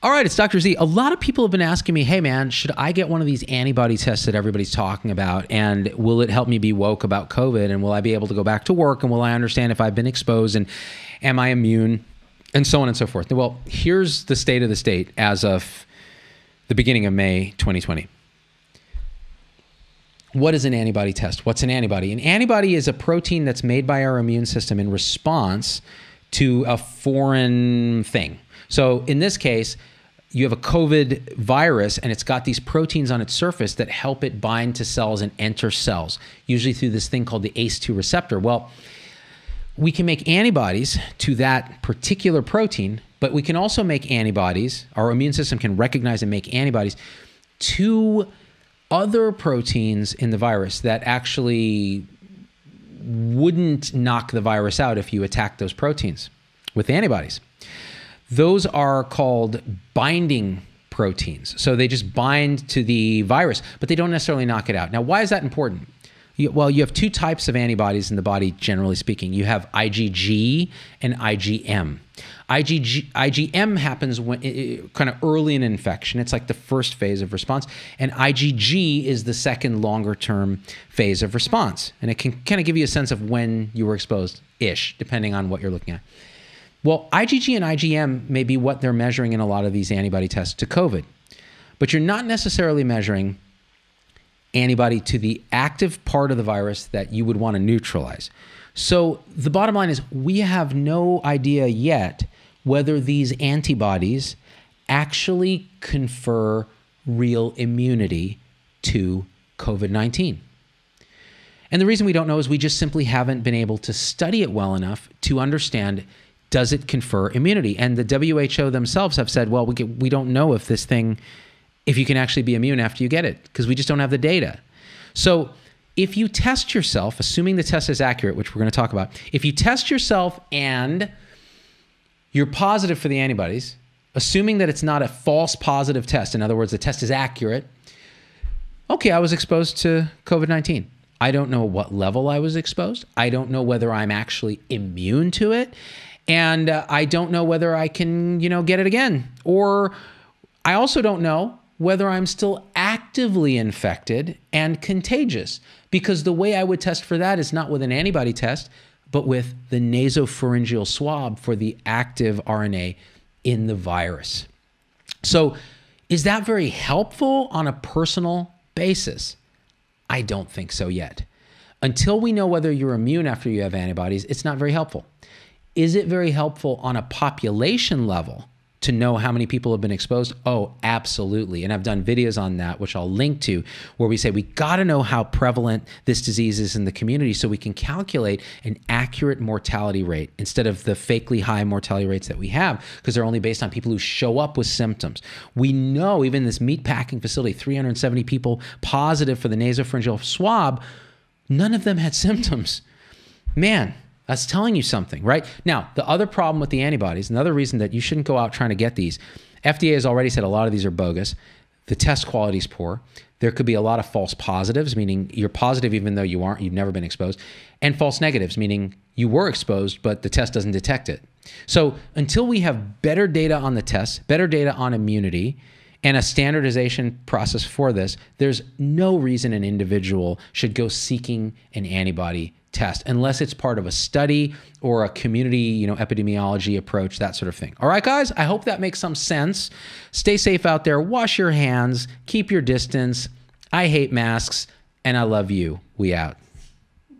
All right, it's Dr. Z. A lot of people have been asking me, hey man, should I get one of these antibody tests that everybody's talking about? And will it help me be woke about COVID? And will I be able to go back to work? And will I understand if I've been exposed? And am I immune? And so on and so forth. Well, here's the state of the state as of the beginning of May 2020. What is an antibody test? What's an antibody? An antibody is a protein that's made by our immune system in response to a foreign thing so in this case, you have a COVID virus and it's got these proteins on its surface that help it bind to cells and enter cells, usually through this thing called the ACE2 receptor. Well, we can make antibodies to that particular protein, but we can also make antibodies. Our immune system can recognize and make antibodies to other proteins in the virus that actually wouldn't knock the virus out if you attack those proteins with antibodies. Those are called binding proteins. So they just bind to the virus, but they don't necessarily knock it out. Now, why is that important? You, well, you have two types of antibodies in the body, generally speaking. You have IgG and IgM. IgG, IgM happens when kind of early in infection. It's like the first phase of response, and IgG is the second longer term phase of response. And it can kind of give you a sense of when you were exposed ish, depending on what you're looking at. Well, IgG and IgM may be what they're measuring in a lot of these antibody tests to COVID, but you're not necessarily measuring antibody to the active part of the virus that you would want to neutralize. So the bottom line is we have no idea yet whether these antibodies actually confer real immunity to COVID 19. And the reason we don't know is we just simply haven't been able to study it well enough to understand does it confer immunity? And the WHO themselves have said, well, we, we don't know if this thing, if you can actually be immune after you get it, because we just don't have the data. So if you test yourself, assuming the test is accurate, which we're going to talk about, if you test yourself and you're positive for the antibodies, assuming that it's not a false positive test, in other words, the test is accurate, okay, I was exposed to COVID 19. I don't know what level I was exposed. I don't know whether I'm actually immune to it and uh, I don't know whether I can, you know, get it again. Or I also don't know whether I'm still actively infected and contagious because the way I would test for that is not with an antibody test, but with the nasopharyngeal swab for the active RNA in the virus. So, is that very helpful on a personal basis? I don't think so yet. Until we know whether you're immune after you have antibodies, it's not very helpful. Is it very helpful on a population level to know how many people have been exposed? Oh, absolutely. And I've done videos on that, which I'll link to, where we say we got to know how prevalent this disease is in the community so we can calculate an accurate mortality rate instead of the fakely high mortality rates that we have because they're only based on people who show up with symptoms. We know even this meatpacking facility, 370 people positive for the nasopharyngeal swab, none of them had symptoms. Man, that's telling you something, right? Now, the other problem with the antibodies, another reason that you shouldn't go out trying to get these, FDA has already said a lot of these are bogus. The test quality is poor. There could be a lot of false positives, meaning you're positive even though you aren't, you've never been exposed, and false negatives, meaning you were exposed, but the test doesn't detect it. So until we have better data on the tests, better data on immunity, and a standardization process for this, there's no reason an individual should go seeking an antibody test unless it's part of a study or a community, you know, epidemiology approach, that sort of thing. All right, guys, I hope that makes some sense. Stay safe out there, wash your hands, keep your distance. I hate masks and I love you. We out.